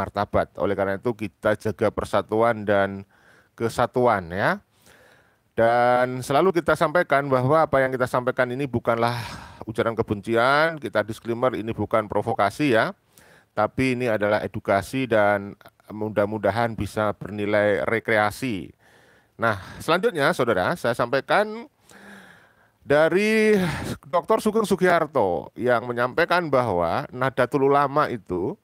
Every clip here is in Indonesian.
martabat. Oleh karena itu kita jaga persatuan dan kesatuan ya. Dan selalu kita sampaikan bahwa apa yang kita sampaikan ini bukanlah ujaran kebencian, kita disclaimer ini bukan provokasi ya. Tapi ini adalah edukasi dan mudah-mudahan bisa bernilai rekreasi. Nah, selanjutnya saudara, saya sampaikan dari Dr. Sugeng Sugiharto yang menyampaikan bahwa tulu Ulama itu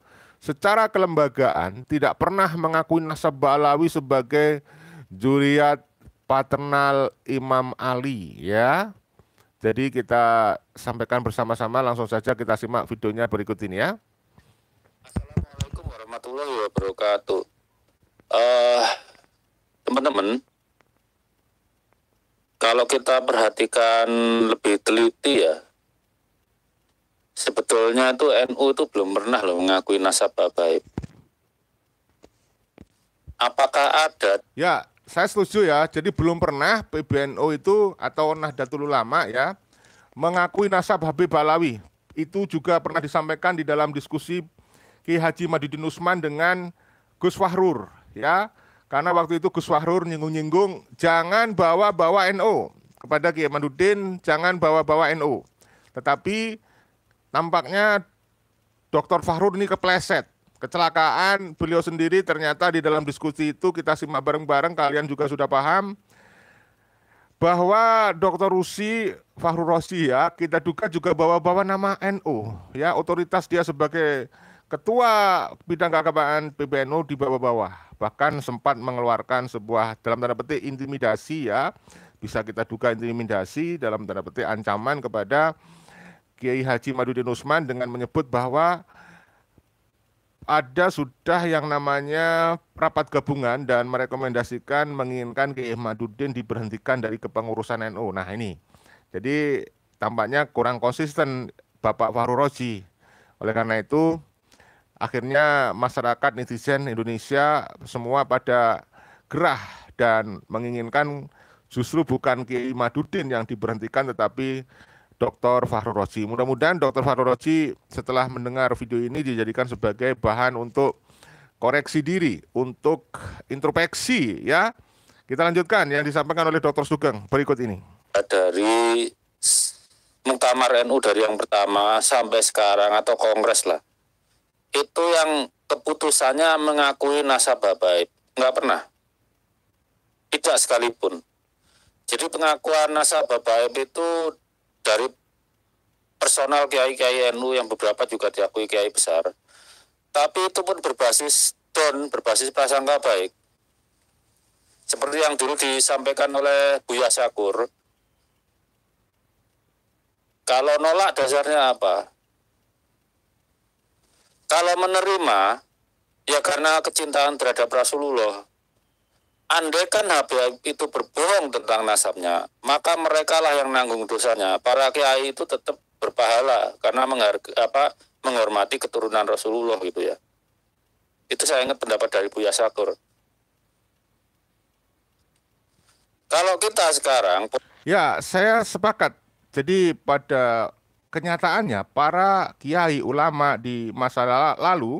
secara kelembagaan tidak pernah mengakui nasab Ba'alawi sebagai juriat paternal Imam Ali ya. Jadi kita sampaikan bersama-sama langsung saja kita simak videonya berikut ini ya. Assalamualaikum warahmatullahi wabarakatuh. Uh, teman-teman, kalau kita perhatikan lebih teliti ya, sebetulnya itu NU itu belum pernah loh mengakui nasabah baik. Apakah ada? Ya, saya setuju ya. Jadi belum pernah PBNU itu atau Nahdlatul Ulama ya mengakui nasabah Habib Balawi. Itu juga pernah disampaikan di dalam diskusi Ki Haji Madudin Usman dengan Gus Wahrur ya. Karena waktu itu Gus Wahrur nyinggung-nyinggung jangan bawa-bawa NU kepada Ki Madudin, jangan bawa-bawa NU. Tetapi Nampaknya Dr. Fahrur ini kepleset. Kecelakaan beliau sendiri ternyata di dalam diskusi itu kita simak bareng-bareng, kalian juga sudah paham bahwa Dr. Rusi Fahru Rosi ya kita duga juga bawa-bawa nama NU ya otoritas dia sebagai ketua bidang keagamaan PBNU di bawah-bawah bahkan sempat mengeluarkan sebuah dalam tanda petik intimidasi ya bisa kita duga intimidasi dalam tanda petik ancaman kepada Kiai Haji Madudin Usman dengan menyebut bahwa ada sudah yang namanya rapat gabungan dan merekomendasikan menginginkan Kiai Madudin diberhentikan dari kepengurusan NU. Nah ini, jadi tampaknya kurang konsisten Bapak Fahru Roji. Oleh karena itu, akhirnya masyarakat netizen Indonesia semua pada gerah dan menginginkan justru bukan Kiai Madudin yang diberhentikan tetapi Dr. Fahru Roji. Mudah-mudahan Dr. Fahru Roji setelah mendengar video ini dijadikan sebagai bahan untuk koreksi diri, untuk introspeksi ya. Kita lanjutkan yang disampaikan oleh Dr. Sugeng berikut ini. Dari muktamar NU dari yang pertama sampai sekarang atau kongres lah. Itu yang keputusannya mengakui nasabah baik. Nggak pernah. Tidak sekalipun. Jadi pengakuan nasabah baik itu dari personal kiai-kiai NU yang beberapa juga diakui kiai besar. Tapi itu pun berbasis don, berbasis prasangka baik. Seperti yang dulu disampaikan oleh Buya Syakur. Kalau nolak dasarnya apa? Kalau menerima, ya karena kecintaan terhadap Rasulullah. Andaikan HBM itu berbohong tentang nasabnya, maka merekalah yang nanggung dosanya. Para kiai itu tetap berpahala karena menghargai apa menghormati keturunan Rasulullah gitu ya. Itu saya ingat pendapat dari Buya Sakur. Kalau kita sekarang Ya, saya sepakat. Jadi pada kenyataannya para kiai ulama di masa lalu,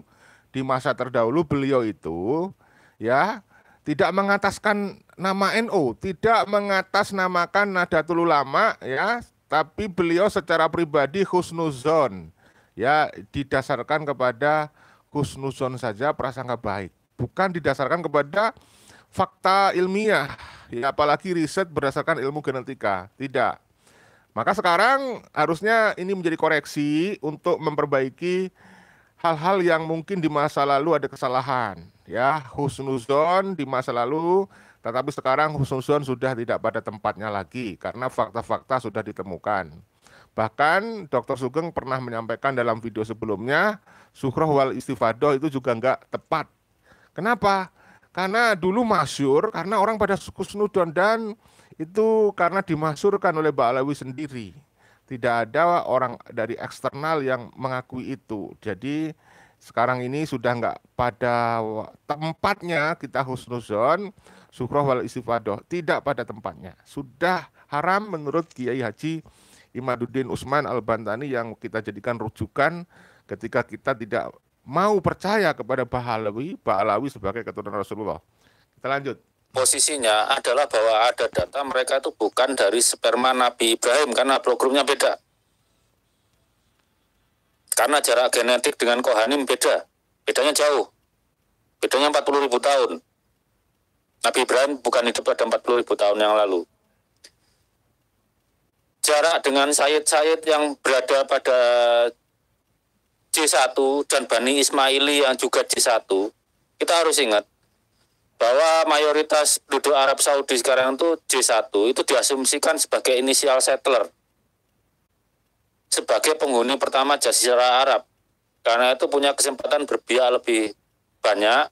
di masa terdahulu beliau itu ya tidak mengataskan nama NU, NO, tidak mengatasnamakan Nahdlatul Ulama ya, tapi beliau secara pribadi husnuzon ya didasarkan kepada husnuzon saja prasangka baik, bukan didasarkan kepada fakta ilmiah ya apalagi riset berdasarkan ilmu genetika, tidak. Maka sekarang harusnya ini menjadi koreksi untuk memperbaiki hal-hal yang mungkin di masa lalu ada kesalahan ya husnuzon di masa lalu tetapi sekarang husnuzon sudah tidak pada tempatnya lagi karena fakta-fakta sudah ditemukan bahkan Dr. Sugeng pernah menyampaikan dalam video sebelumnya suhroh wal istifadoh itu juga enggak tepat kenapa karena dulu masyur karena orang pada husnudon dan itu karena dimasurkan oleh Mbak Alawi sendiri tidak ada orang dari eksternal yang mengakui itu. Jadi sekarang ini sudah enggak pada tempatnya kita husnuzon syukroh wal istifadoh tidak pada tempatnya sudah haram menurut Kiai Haji Imaduddin Usman Al Bantani yang kita jadikan rujukan ketika kita tidak mau percaya kepada Bahalawi Bahalawi sebagai keturunan Rasulullah kita lanjut posisinya adalah bahwa ada data mereka itu bukan dari sperma Nabi Ibrahim karena programnya beda. Karena jarak genetik dengan Kohanim beda. Bedanya jauh. Bedanya 40 ribu tahun. Nabi Ibrahim bukan hidup pada 40 ribu tahun yang lalu. Jarak dengan sayid-sayid yang berada pada C1 dan Bani Ismaili yang juga C1, kita harus ingat bahwa mayoritas duduk Arab Saudi sekarang itu J1 itu diasumsikan sebagai inisial settler sebagai penghuni pertama jazirah Arab karena itu punya kesempatan berbiak lebih banyak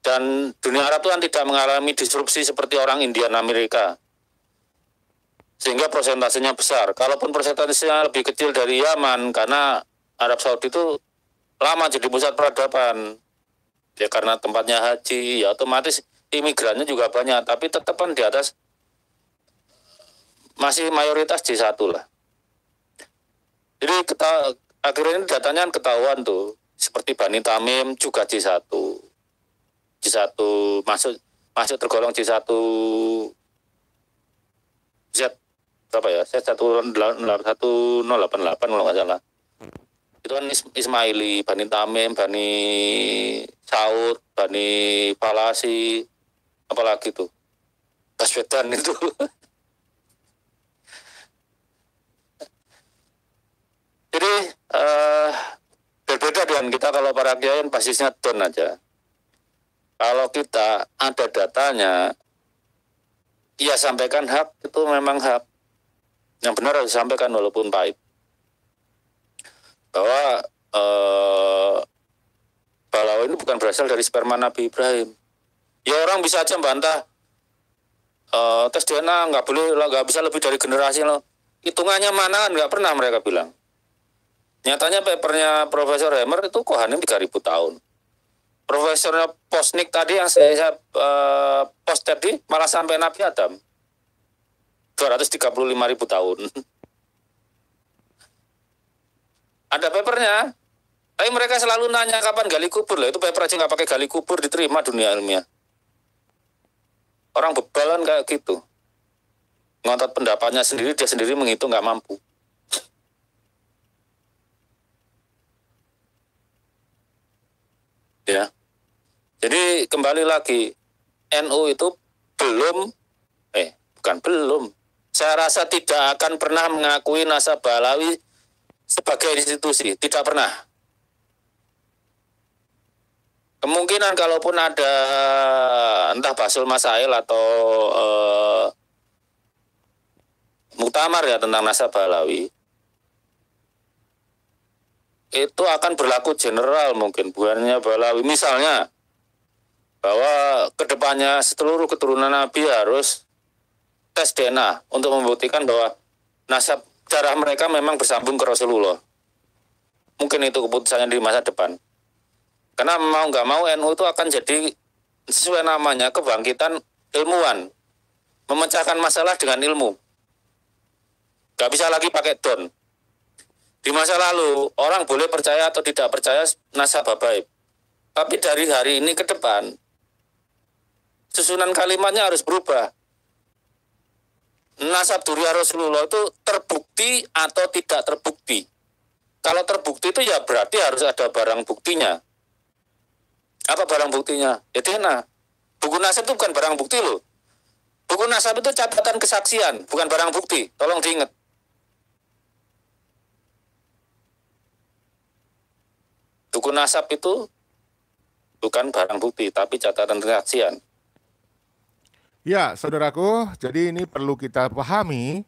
dan dunia Arab itu kan tidak mengalami disrupsi seperti orang India dan Amerika sehingga persentasenya besar. Kalaupun persentasenya lebih kecil dari Yaman karena Arab Saudi itu lama jadi pusat peradaban ya karena tempatnya haji ya otomatis imigrannya juga banyak tapi tetap di atas masih mayoritas di satu lah jadi kita akhirnya datanya kan ketahuan tuh seperti Bani Tamim juga di satu di satu masuk masuk tergolong di satu Z apa ya? z satu delapan delapan, kalau nggak salah itu kan Ismaili, Bani Tamim, Bani Saud, Bani Palasi, apalagi itu Baswedan itu. Jadi uh, berbeda dengan kita kalau para kiai kan basisnya don aja. Kalau kita ada datanya, ya sampaikan hak itu memang hak yang benar harus disampaikan walaupun baik bahwa eh, balau ini bukan berasal dari sperma Nabi Ibrahim. Ya orang bisa aja bantah. Eh, tes DNA nggak boleh, nggak bisa lebih dari generasi loh. Hitungannya mana nggak pernah mereka bilang. Nyatanya papernya Profesor Hammer itu Kohanim ribu tahun. Profesornya Posnik tadi yang saya, saya eh, post tadi malah sampai Nabi Adam. dua ratus tiga puluh lima ribu tahun. Ada papernya. Tapi mereka selalu nanya kapan gali kubur. Lah itu paper aja nggak pakai gali kubur diterima dunia ilmiah. Orang bebalan kayak gitu. Ngotot pendapatnya sendiri, dia sendiri menghitung nggak mampu. ya. Jadi kembali lagi, NU itu belum, eh bukan belum, saya rasa tidak akan pernah mengakui nasabah Alawi sebagai institusi, tidak pernah. Kemungkinan kalaupun ada entah Basul Masail atau eh, Muktamar ya tentang nasab Balawi, itu akan berlaku general mungkin buahnya Balawi. Misalnya bahwa kedepannya seluruh keturunan Nabi harus tes DNA untuk membuktikan bahwa nasab darah mereka memang bersambung ke Rasulullah. Mungkin itu keputusannya di masa depan. Karena mau nggak mau NU itu akan jadi sesuai namanya kebangkitan ilmuwan. Memecahkan masalah dengan ilmu. Gak bisa lagi pakai don. Di masa lalu, orang boleh percaya atau tidak percaya nasabah baik. Tapi dari hari ini ke depan, susunan kalimatnya harus berubah nasab duriah Rasulullah itu terbukti atau tidak terbukti. Kalau terbukti itu ya berarti harus ada barang buktinya. Apa barang buktinya? Ya enak. Buku nasab itu bukan barang bukti loh. Buku nasab itu catatan kesaksian, bukan barang bukti. Tolong diingat. Buku nasab itu bukan barang bukti, tapi catatan kesaksian. Ya, saudaraku, jadi ini perlu kita pahami.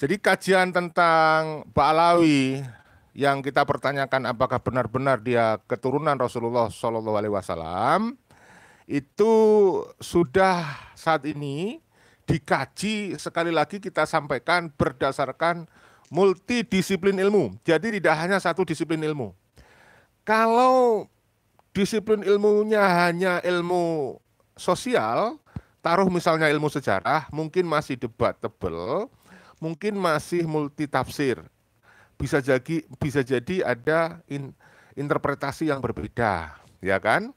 Jadi kajian tentang Ba'alawi yang kita pertanyakan apakah benar-benar dia keturunan Rasulullah Shallallahu Alaihi Wasallam itu sudah saat ini dikaji sekali lagi kita sampaikan berdasarkan multidisiplin ilmu. Jadi tidak hanya satu disiplin ilmu. Kalau disiplin ilmunya hanya ilmu sosial, Taruh misalnya ilmu sejarah, mungkin masih debat tebel, mungkin masih multi tafsir. Bisa jadi bisa jadi ada in, interpretasi yang berbeda, ya kan?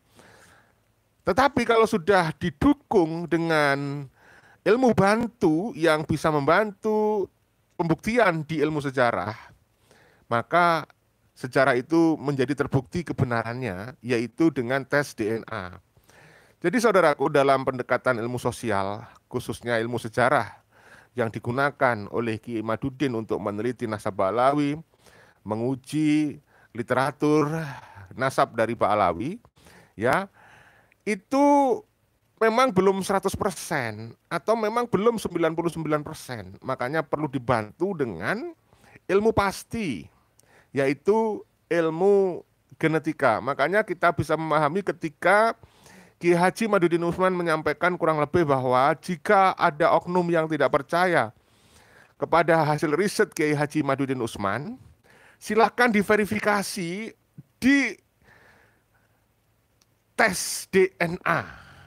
Tetapi kalau sudah didukung dengan ilmu bantu yang bisa membantu pembuktian di ilmu sejarah, maka sejarah itu menjadi terbukti kebenarannya, yaitu dengan tes DNA. Jadi saudaraku dalam pendekatan ilmu sosial, khususnya ilmu sejarah yang digunakan oleh Ki Madudin untuk meneliti nasab Alawi, menguji literatur nasab dari Pak Alawi, ya, itu memang belum 100% atau memang belum 99%. Makanya perlu dibantu dengan ilmu pasti yaitu ilmu genetika. Makanya kita bisa memahami ketika Ki Haji Madudin Usman menyampaikan kurang lebih bahwa jika ada oknum yang tidak percaya kepada hasil riset Kiai Haji Madudin Usman, silahkan diverifikasi di tes DNA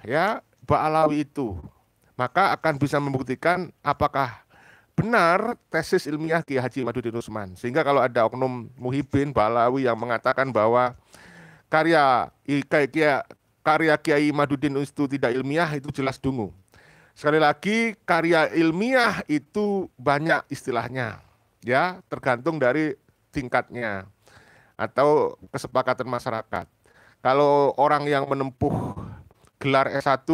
ya Ba'alawi itu. Maka akan bisa membuktikan apakah benar tesis ilmiah Kiai Haji Madudin Usman. Sehingga kalau ada oknum muhibin Ba'alawi yang mengatakan bahwa karya Kiai karya Kiai Madudin itu tidak ilmiah itu jelas dungu. Sekali lagi karya ilmiah itu banyak istilahnya ya tergantung dari tingkatnya atau kesepakatan masyarakat. Kalau orang yang menempuh gelar S1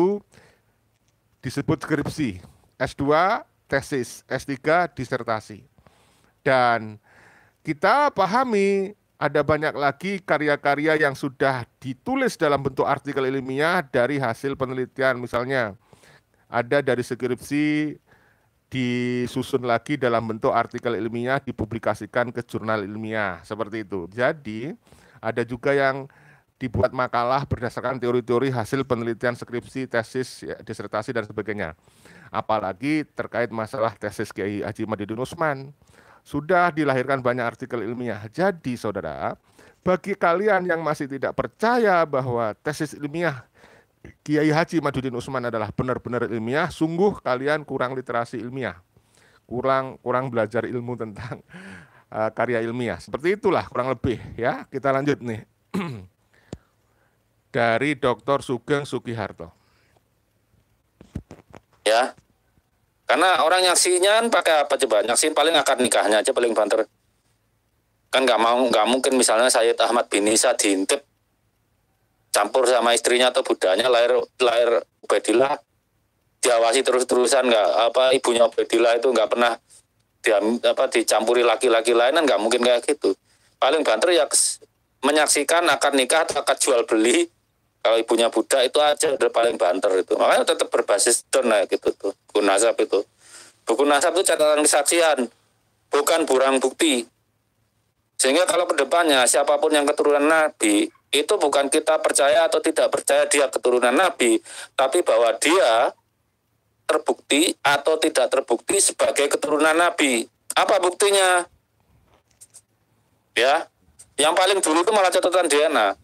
disebut skripsi, S2 tesis, S3 disertasi. Dan kita pahami ada banyak lagi karya-karya yang sudah ditulis dalam bentuk artikel ilmiah dari hasil penelitian misalnya ada dari skripsi disusun lagi dalam bentuk artikel ilmiah dipublikasikan ke jurnal ilmiah seperti itu. Jadi ada juga yang dibuat makalah berdasarkan teori-teori hasil penelitian skripsi, tesis, ya, disertasi dan sebagainya. Apalagi terkait masalah tesis Kiai Haji Madiun Usman sudah dilahirkan banyak artikel ilmiah. Jadi saudara, bagi kalian yang masih tidak percaya bahwa tesis ilmiah Kiai Haji Madudin Usman adalah benar-benar ilmiah, sungguh kalian kurang literasi ilmiah. Kurang kurang belajar ilmu tentang uh, karya ilmiah. Seperti itulah kurang lebih ya. Kita lanjut nih. Dari Dr. Sugeng sukiharto Ya, karena orang yang sinyan pakai apa coba? nyaksin paling akad nikahnya aja paling banter. Kan nggak mau nggak mungkin misalnya Sayyid Ahmad bin Isa diintip campur sama istrinya atau budanya lahir lahir Ubedillah diawasi terus-terusan nggak apa ibunya Ubedillah itu nggak pernah di apa dicampuri laki-laki lainan nggak mungkin kayak gitu. Paling banter ya menyaksikan akad nikah atau akad jual beli kalau ibunya budak itu aja udah paling banter itu makanya tetap berbasis dona gitu tuh buku nasab itu buku nasab itu catatan kesaksian bukan burang bukti sehingga kalau kedepannya siapapun yang keturunan nabi itu bukan kita percaya atau tidak percaya dia keturunan nabi tapi bahwa dia terbukti atau tidak terbukti sebagai keturunan nabi apa buktinya ya yang paling dulu itu malah catatan DNA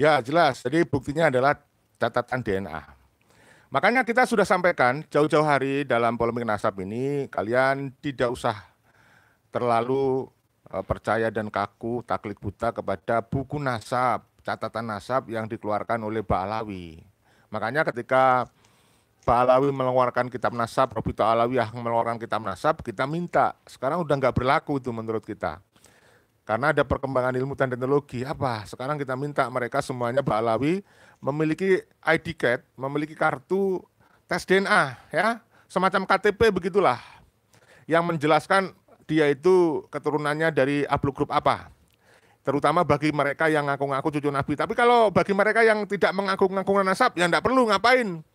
Ya jelas, jadi buktinya adalah catatan DNA. Makanya kita sudah sampaikan jauh-jauh hari dalam polemik nasab ini, kalian tidak usah terlalu e, percaya dan kaku, taklik buta kepada buku nasab, catatan nasab yang dikeluarkan oleh Pak Alawi. Makanya ketika Pak Alawi mengeluarkan kitab nasab, Robito yang mengeluarkan kitab nasab, kita minta. Sekarang udah nggak berlaku itu menurut kita. Karena ada perkembangan ilmu dan teknologi, apa? Sekarang kita minta mereka semuanya Pak Alawi memiliki ID card, memiliki kartu tes DNA, ya, semacam KTP begitulah, yang menjelaskan dia itu keturunannya dari ablu grup apa. Terutama bagi mereka yang ngaku-ngaku cucu Nabi. Tapi kalau bagi mereka yang tidak mengaku-ngaku nasab, ya tidak perlu ngapain.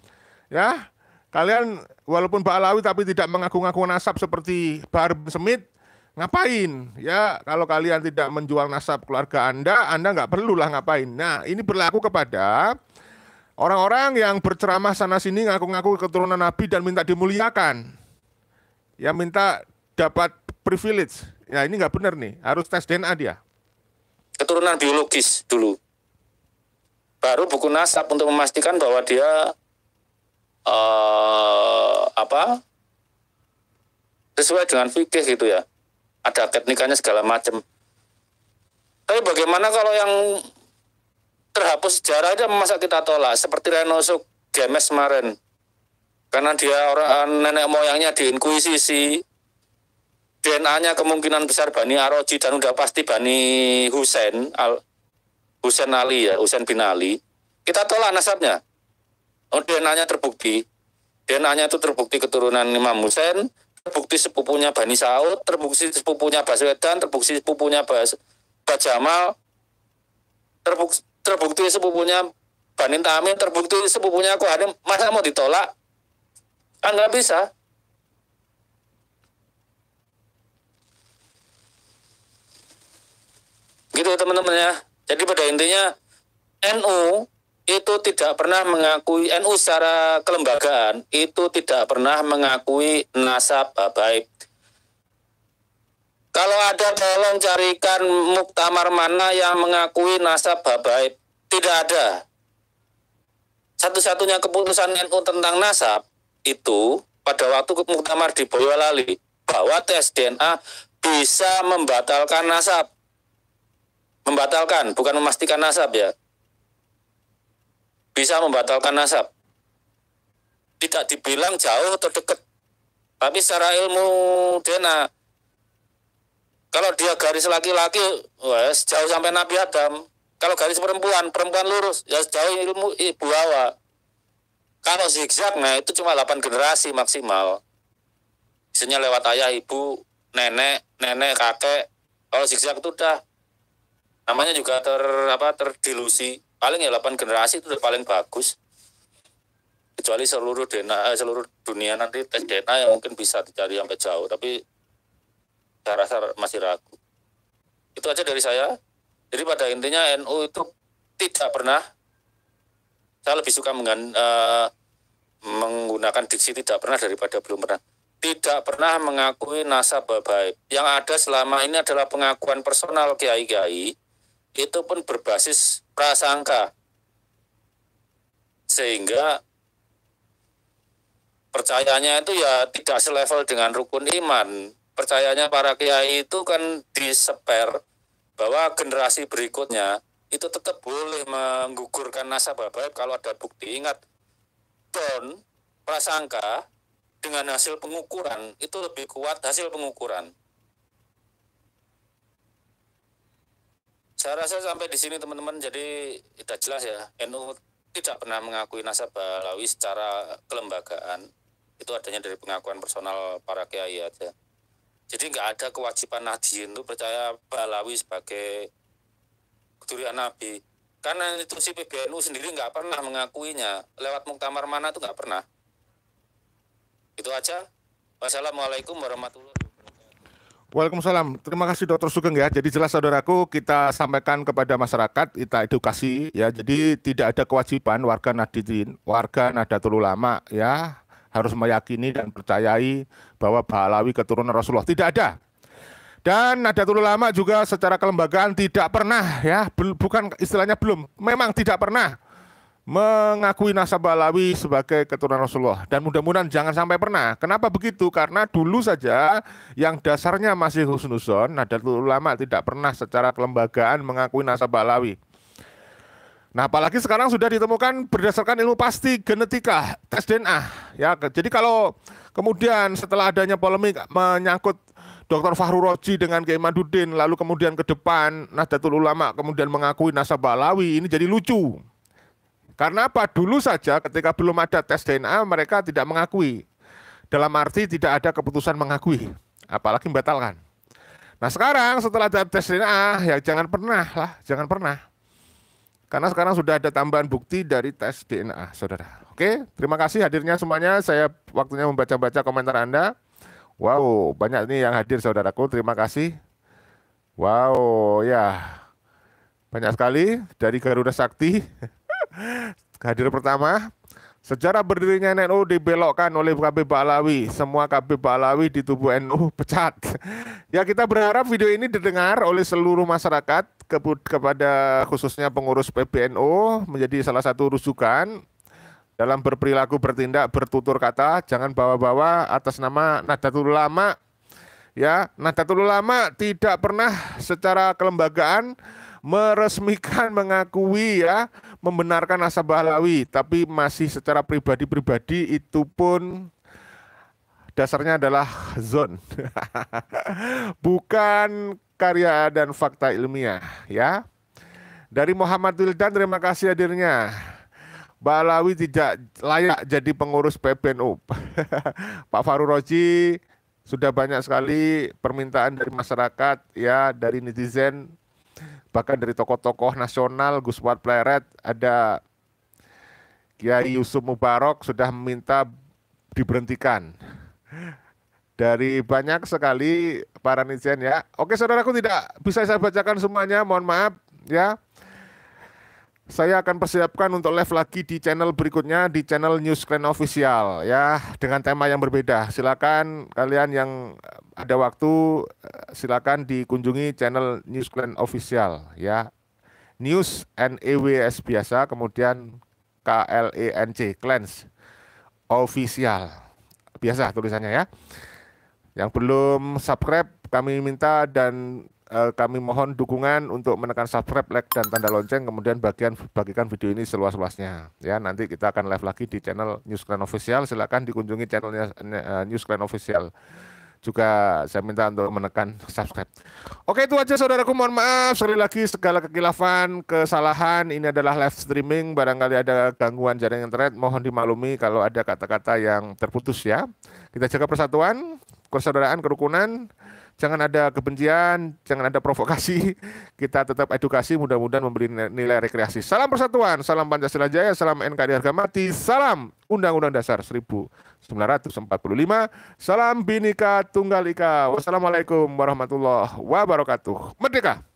Ya, Kalian walaupun Pak Alawi tapi tidak mengaku-ngaku nasab seperti Bahar Semit, ngapain ya kalau kalian tidak menjual nasab keluarga Anda, Anda nggak perlu lah ngapain. Nah, ini berlaku kepada orang-orang yang berceramah sana sini ngaku-ngaku keturunan Nabi dan minta dimuliakan. Ya minta dapat privilege. Ya ini nggak benar nih, harus tes DNA dia. Keturunan biologis dulu. Baru buku nasab untuk memastikan bahwa dia uh, apa sesuai dengan fikih gitu ya ada teknikanya segala macam. Tapi bagaimana kalau yang terhapus sejarah itu masa kita tolak seperti Renoso Gemes kemarin karena dia orang nenek moyangnya di Inkuisisi, DNA-nya kemungkinan besar Bani Aroji dan udah pasti Bani Husain Al Husain Ali ya Husain bin Ali kita tolak nasabnya oh, DNA-nya terbukti DNA-nya itu terbukti keturunan Imam Husain terbukti sepupunya Bani Saud, terbukti sepupunya Baswedan, terbukti sepupunya Bas Bajamal, Jamal, terbukti, terbukti sepupunya Bani Tamim, terbukti sepupunya aku masa mau ditolak? Kan nggak bisa. Gitu teman-teman ya. Jadi pada intinya NU itu tidak pernah mengakui NU secara kelembagaan itu tidak pernah mengakui nasab baik. Kalau ada tolong carikan muktamar mana yang mengakui nasab baik. Tidak ada. Satu-satunya keputusan NU tentang nasab itu pada waktu muktamar di Boyolali bahwa tes DNA bisa membatalkan nasab. Membatalkan, bukan memastikan nasab ya bisa membatalkan nasab. Tidak dibilang jauh atau dekat. Tapi secara ilmu dena, kalau dia garis laki-laki, wes jauh sampai Nabi Adam. Kalau garis perempuan, perempuan lurus, ya jauh ilmu ibu Hawa. Kalau zigzag, nah itu cuma 8 generasi maksimal. Isinya lewat ayah, ibu, nenek, nenek, kakek. Kalau zigzag itu udah namanya juga ter apa terdilusi paling ya 8 generasi itu paling bagus kecuali seluruh DNA eh, seluruh dunia nanti tes DNA yang mungkin bisa dicari sampai jauh tapi saya rasa masih ragu itu aja dari saya jadi pada intinya NU itu tidak pernah saya lebih suka mengen, uh, eh, menggunakan diksi tidak pernah daripada belum pernah tidak pernah mengakui nasab baik yang ada selama ini adalah pengakuan personal kiai-kiai itu pun berbasis prasangka. Sehingga percayanya itu ya tidak selevel dengan rukun iman. Percayanya para kiai itu kan disebar bahwa generasi berikutnya itu tetap boleh menggugurkan nasabah baik kalau ada bukti. Ingat, don prasangka dengan hasil pengukuran itu lebih kuat hasil pengukuran. Saya rasa sampai di sini teman-teman jadi tidak jelas ya. NU tidak pernah mengakui Nasabah Balawi secara kelembagaan. Itu adanya dari pengakuan personal para kiai aja. Jadi nggak ada kewajiban Nahdien itu percaya Balawi sebagai keturunan Nabi. Karena institusi PBNU sendiri nggak pernah mengakuinya. Lewat muktamar mana itu nggak pernah. Itu aja. Wassalamualaikum warahmatullahi Waalaikumsalam. Terima kasih Dokter Sugeng ya. Jadi jelas saudaraku kita sampaikan kepada masyarakat, kita edukasi ya. Jadi tidak ada kewajiban warga Nahdlatul warga Nahdlatul Ulama ya harus meyakini dan percayai bahwa Bahlawi keturunan Rasulullah. Tidak ada. Dan Nahdlatul Ulama juga secara kelembagaan tidak pernah ya, bukan istilahnya belum, memang tidak pernah mengakui nasab Alawi sebagai keturunan Rasulullah dan mudah-mudahan jangan sampai pernah. Kenapa begitu? Karena dulu saja yang dasarnya masih husnuzon, Nahdlatul Ulama tidak pernah secara kelembagaan mengakui nasab Alawi. Nah, apalagi sekarang sudah ditemukan berdasarkan ilmu pasti genetika, tes DNA. Ya, jadi kalau kemudian setelah adanya polemik menyangkut Dr. Fahru Roji dengan Kiai Madudin, lalu kemudian ke depan Nahdlatul Ulama kemudian mengakui nasabah Alawi, ini jadi lucu. Karena apa? Dulu saja ketika belum ada tes DNA mereka tidak mengakui. Dalam arti tidak ada keputusan mengakui, apalagi membatalkan. Nah sekarang setelah ada tes DNA, ya jangan pernah lah, jangan pernah. Karena sekarang sudah ada tambahan bukti dari tes DNA, saudara. Oke, terima kasih hadirnya semuanya. Saya waktunya membaca-baca komentar Anda. Wow, banyak nih yang hadir saudaraku. Terima kasih. Wow, ya. Banyak sekali dari Garuda Sakti. Hadir pertama, sejarah berdirinya NU dibelokkan oleh KB Balawi. Semua KB Balawi di tubuh NU pecat. Ya kita berharap video ini didengar oleh seluruh masyarakat ke kepada khususnya pengurus PBNU menjadi salah satu rujukan dalam berperilaku bertindak bertutur kata jangan bawa-bawa atas nama Nahdlatul Ulama ya Nahdlatul Ulama tidak pernah secara kelembagaan meresmikan mengakui ya membenarkan nasabah Alawi, tapi masih secara pribadi-pribadi itu pun dasarnya adalah zon. Bukan karya dan fakta ilmiah, ya. Dari Muhammad Wildan, terima kasih hadirnya. Balawi tidak layak jadi pengurus PBNU. Pak Faru Roji, sudah banyak sekali permintaan dari masyarakat, ya, dari netizen bahkan dari tokoh-tokoh nasional Gus Wad Pleret ada Kiai Yusuf Mubarok sudah meminta diberhentikan dari banyak sekali para nizian ya. Oke saudaraku tidak bisa saya bacakan semuanya, mohon maaf ya saya akan persiapkan untuk live lagi di channel berikutnya di channel News Clan Official ya dengan tema yang berbeda. Silakan kalian yang eh, ada waktu eh, silakan dikunjungi channel News Clan Official ya. News and EWS biasa kemudian K L E N C Clans Official biasa tulisannya ya. Yang belum subscribe kami minta dan Eh, kami mohon dukungan untuk menekan subscribe, like, dan tanda lonceng. Kemudian bagian bagikan video ini seluas-luasnya. Ya, nanti kita akan live lagi di channel News Clan Official. Silakan dikunjungi channelnya eh, News Clan Official. Juga saya minta untuk menekan subscribe. Oke itu aja saudaraku mohon maaf sekali lagi segala kekilafan, kesalahan ini adalah live streaming barangkali ada gangguan jaringan internet mohon dimaklumi kalau ada kata-kata yang terputus ya. Kita jaga persatuan, persaudaraan, kerukunan jangan ada kebencian, jangan ada provokasi. Kita tetap edukasi, mudah-mudahan memberi nilai rekreasi. Salam persatuan, salam Pancasila Jaya, salam NKRI harga mati, salam Undang-Undang Dasar 1945, salam Binika Tunggal Ika. Wassalamualaikum warahmatullahi wabarakatuh. Merdeka!